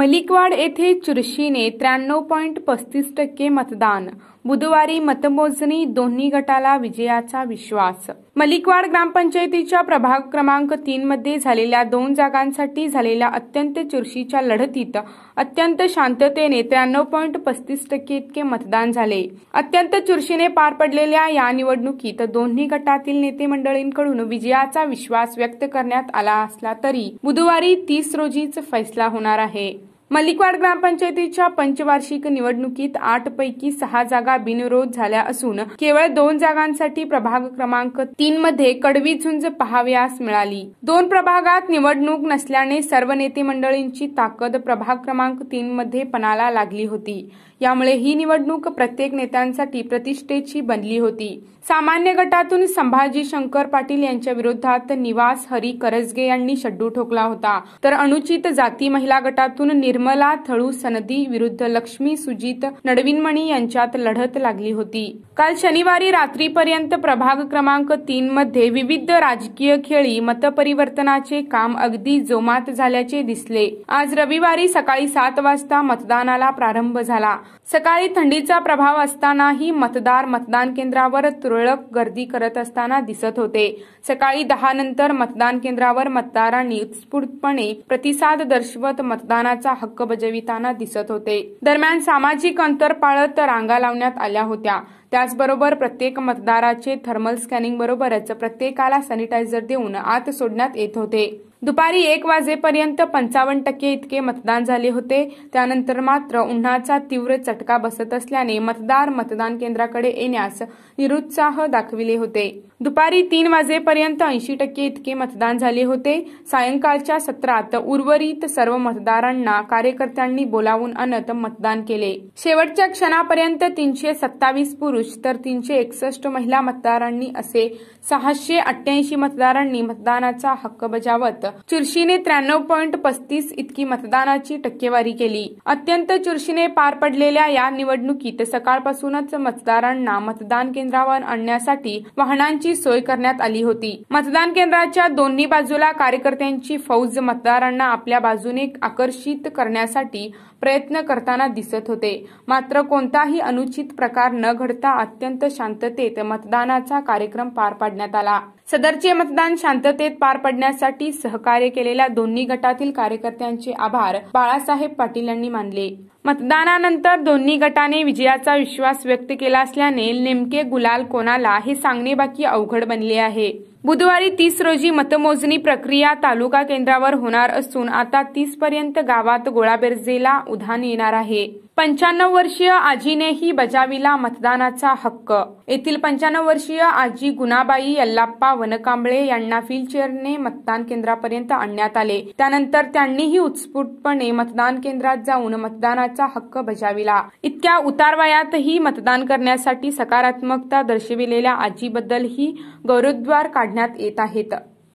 मलिकवाड येथे चुरशीने त्र्याण्णव पॉईंट पस्तीस टक्के मतदान बुधवारी मतमोजणी दोन्ही गटाला विजयाचा विश्वास मलिकवाड ग्रामपंचायतीच्या प्रभाग क्रमांक तीन मध्ये झालेल्या दोन जागांसाठी झालेल्या अत्यंत चुरशीच्या लढतीत अत्यंत शांततेने त्र्याण्णव पॉईंट पस्तीस टक्के इतके मतदान झाले अत्यंत चुरशीने पार पडलेल्या या निवडणुकीत दोन्ही गटातील नेते मंडळींकडून विजयाचा विश्वास व्यक्त करण्यात आला असला तरी बुधवारी तीस रोजीच फैसला होणार आहे मलिकवाड ग्रामपंचायतीच्या पंचवार्षिक निवडणुकीत आठ पैकी सहा जागा बिनविरोध झाल्या असून केवळ दोन जागांसाठी प्रभाग क्रमांक तीन मध्ये कडवी झुंज पहावयास मिळाली दोन प्रभागात निवडणूक नसल्याने सर्व नेते मंडळींची ताकद प्रभाग क्रमांक तीन मध्ये पणाला लागली होती यामुळे ही निवडणूक प्रत्येक नेत्यांसाठी प्रतिष्ठेची बनली होती सामान्य गटातून संभाजी शंकर पाटील यांच्या विरोधात निवास हरी करजगे यांनी शड्डू ठोकला होता तर अनुचित जाती महिला गटातून निर्मला थळू सनदी विरुद्ध लक्ष्मी सुजित नडविनमणी यांच्यात लढत लागली होती काल शनिवारी रात्रीपर्यंत प्रभाग क्रमांक तीन मध्ये विविध राजकीय खेळी मतपरिवर्तनाचे काम अगदी जोमात झाल्याचे दिसले आज रविवारी सकाळी सात वाजता मतदानाला प्रारंभ झाला सकाळी थंडीचा प्रभाव असतानाही मतदार मतदान केंद्रावर तुरळक गर्दी करत असताना दिसत होते सकाळी दहा नंतर मतदान केंद्रावर मतदारांनी उत्स्फूर्तपणे प्रतिसाद दर्शवत मतदानाचा हक्क बजविताना दिसत होते दरम्यान सामाजिक अंतर पाळत रांगा लावण्यात आल्या होत्या त्याचबरोबर प्रत्येक मतदाराचे थर्मल स्कॅनिंग बरोबरच प्रत्येकाला सॅनिटायझर देऊन आत सोडण्यात येत होते दुपारी एक वाजेपर्यंत पंचावन्न टक्के इतके मतदान झाले होते त्यानंतर मात्र उन्हाचा तीव्र चटका बसत असल्याने मतदार मतदान केंद्राकडे येण्यास निरुत्साह दाखविले होते दुपारी तीन वाजेपर्यंत ऐंशी टक्के इतके मतदान झाले होते सायंकाळच्या सत्रात उर्वरित सर्व मतदारांना कार्यकर्त्यांनी बोलावून आणत मतदान केले शेवटच्या क्षणापर्यंत तीनशे सत्तावीस पुरुष तर तीनशे एकसष्ट महिला मतदारांनी असे सहाशे अठ्ठ्याऐंशी मतदारांनी मतदानाचा हक्क बजावत चुरशीने त्र्याण्णव पॉईंट पस्तीस इतकी मतदानाची टक्केवारी केली अत्यंत चुरशीने पार पडलेल्या या निवडणुकीत सकाळपासूनच मतदारांना मतदान केंद्रावर आणण्यासाठी वाहनांची सोय करण्यात आली होती मतदान केंद्राच्या दोन्ही बाजूला कार्यकर्त्यांची फौज मतदारांना आपल्या बाजूने आकर्षित करण्यासाठी प्रयत्न करताना दिसत होते मात्र कोणताही अनुचित प्रकार न घडता अत्यंत शांततेत मतदानाचा कार्यक्रम पार पाडण्यात आला सदरचे मतदान शांततेत पार पडण्यासाठी सहकार्य केलेल्या दोन्ही गटातील कार्यकर्त्यांचे आभार बाळासाहेब पाटील यांनी मानले मतदानानंतर दोन्ही गटाने विजयाचा विश्वास व्यक्त केला असल्याने नेमके गुलाल कोणाला हे सांगणे बाकी अवघड बनले आहे बुधवारी तीस रोजी मतमोजणी प्रक्रिया तालुका केंद्रावर होणार असून आता तीस पर्यंत गावात गोळाबेरजेला उधान येणार आहे पंच्याण्णव वर्षीय आजीनेही बजाविला मतदानाचा हक्क येथील पंच्याण्णव वर्षीय आजी गुणाबाई यल्लाप्पा वनकांबळे यांना व्हीलचेअरने मतदान केंद्रापर्यंत आणण्यात आले त्यानंतर त्यांनीही उत्स्फूर्तपणे मतदान केंद्रात जाऊन मतदानाचा हक्क बजाविला इतक्या उतारवयातही मतदान करण्यासाठी सकारात्मकता दर्शविलेल्या आजीबद्दलही गौरवद्वार काढण्यात येत आहेत